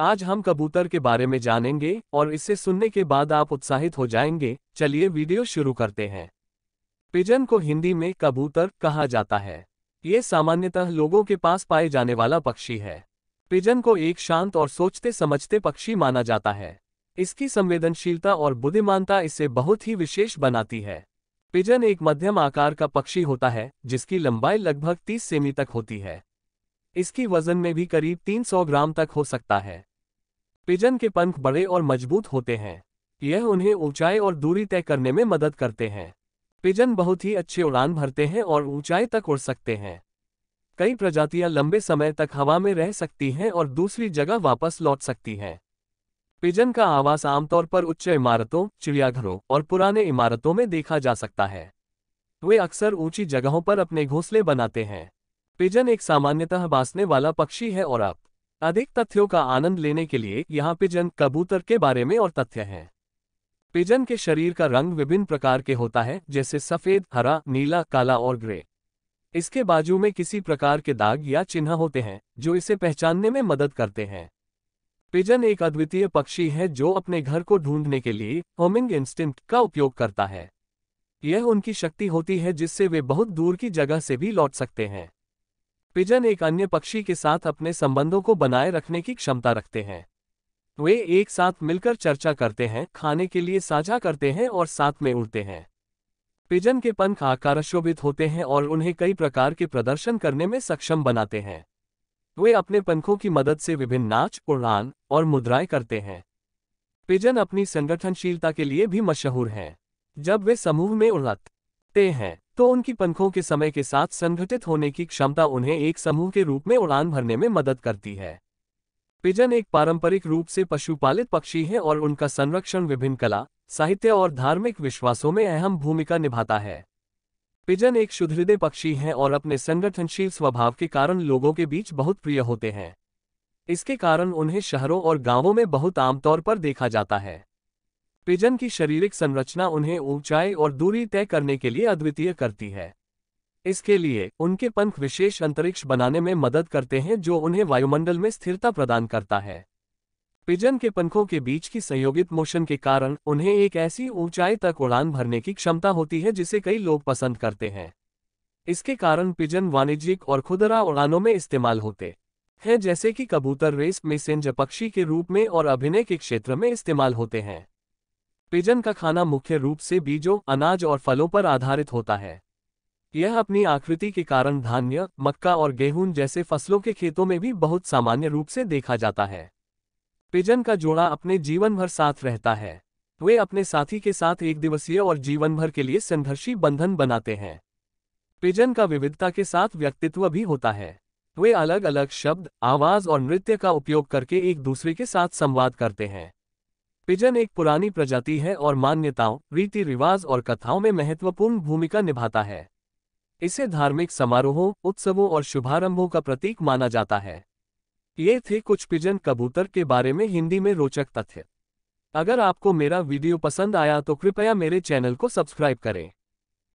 आज हम कबूतर के बारे में जानेंगे और इसे सुनने के बाद आप उत्साहित हो जाएंगे चलिए वीडियो शुरू करते हैं पिजन को हिंदी में कबूतर कहा जाता है ये सामान्यतः लोगों के पास पाए जाने वाला पक्षी है पिजन को एक शांत और सोचते समझते पक्षी माना जाता है इसकी संवेदनशीलता और बुद्धिमानता इसे बहुत ही विशेष बनाती है पिजन एक मध्यम आकार का पक्षी होता है जिसकी लंबाई लगभग 30 सेमी तक होती है इसकी वजन में भी करीब 300 ग्राम तक हो सकता है पिजन के पंख बड़े और मजबूत होते हैं यह उन्हें ऊंचाई और दूरी तय करने में मदद करते हैं पिजन बहुत ही अच्छे उड़ान भरते हैं और ऊंचाई तक उड़ सकते हैं कई प्रजातियां लंबे समय तक हवा में रह सकती हैं और दूसरी जगह वापस लौट सकती हैं पिजन का आवास आमतौर पर उच्च इमारतों चिड़ियाघरों और पुराने इमारतों में देखा जा सकता है वे अक्सर ऊंची जगहों पर अपने घोंसले बनाते हैं पिजन एक सामान्यतः बासने वाला पक्षी है और आप अधिक तथ्यों का आनंद लेने के लिए यहाँ पिजन कबूतर के बारे में और तथ्य हैं पिजन के शरीर का रंग विभिन्न प्रकार के होता है जैसे सफ़ेद हरा नीला काला और ग्रे इसके बाजू में किसी प्रकार के दाग या चिन्ह होते हैं जो इसे पहचानने में मदद करते हैं पिजन एक अद्वितीय पक्षी है जो अपने घर को ढूंढने के लिए होमिंग इंस्टिंक्ट का उपयोग करता है यह उनकी शक्ति होती है जिससे वे बहुत दूर की जगह से भी लौट सकते हैं पिजन एक अन्य पक्षी के साथ अपने संबंधों को बनाए रखने की क्षमता रखते हैं वे एक साथ मिलकर चर्चा करते हैं खाने के लिए साझा करते हैं और साथ में उड़ते हैं पिजन के पंख आकारशोभित होते हैं और उन्हें कई प्रकार के प्रदर्शन करने में सक्षम बनाते हैं वे अपने पंखों की मदद से विभिन्न नाच उड़ान और मुद्राएं करते हैं पिजन अपनी संगठनशीलता के लिए भी मशहूर हैं जब वे समूह में उड़ते हैं तो उनकी पंखों के समय के साथ संगठित होने की क्षमता उन्हें एक समूह के रूप में उड़ान भरने में मदद करती है पिजन एक पारंपरिक रूप से पशुपालित पक्षी है और उनका संरक्षण विभिन्न कला साहित्य और धार्मिक विश्वासों में अहम भूमिका निभाता है पिजन एक सुदृढ़ पक्षी हैं और अपने संगठनशील स्वभाव के कारण लोगों के बीच बहुत प्रिय होते हैं इसके कारण उन्हें शहरों और गांवों में बहुत आमतौर पर देखा जाता है पिजन की शारीरिक संरचना उन्हें ऊंचाई और दूरी तय करने के लिए अद्वितीय करती है इसके लिए उनके पंख विशेष अंतरिक्ष बनाने में मदद करते हैं जो उन्हें वायुमंडल में स्थिरता प्रदान करता है पिजन के पंखों के बीच की संयोगित मोशन के कारण उन्हें एक ऐसी ऊंचाई तक उड़ान भरने की क्षमता होती है जिसे कई लोग पसंद करते हैं इसके कारण पिजन वाणिज्यिक और खुदरा उड़ानों में इस्तेमाल होते हैं जैसे कि कबूतर रेस मैसेंजर पक्षी के रूप में और अभिनय के क्षेत्र में इस्तेमाल होते हैं पिजन का खाना मुख्य रूप से बीजों अनाज और फलों पर आधारित होता है यह अपनी आकृति के कारण धान्य मक्का और गेहूं जैसे फसलों के खेतों में भी बहुत सामान्य रूप से देखा जाता है पिजन का जोड़ा अपने जीवन भर साथ रहता है वे अपने साथी के साथ एक दिवसीय और जीवन भर के लिए संघर्षी बंधन बनाते हैं पिजन का विविधता के साथ व्यक्तित्व भी होता है वे अलग अलग शब्द आवाज और नृत्य का उपयोग करके एक दूसरे के साथ संवाद करते हैं पिजन एक पुरानी प्रजाति है और मान्यताओं रीति रिवाज और कथाओं में महत्वपूर्ण भूमिका निभाता है इसे धार्मिक समारोहों उत्सवों और शुभारंभों का प्रतीक माना जाता है ये थे कुछ पिजन कबूतर के बारे में हिंदी में रोचक तथ्य अगर आपको मेरा वीडियो पसंद आया तो कृपया मेरे चैनल को सब्सक्राइब करें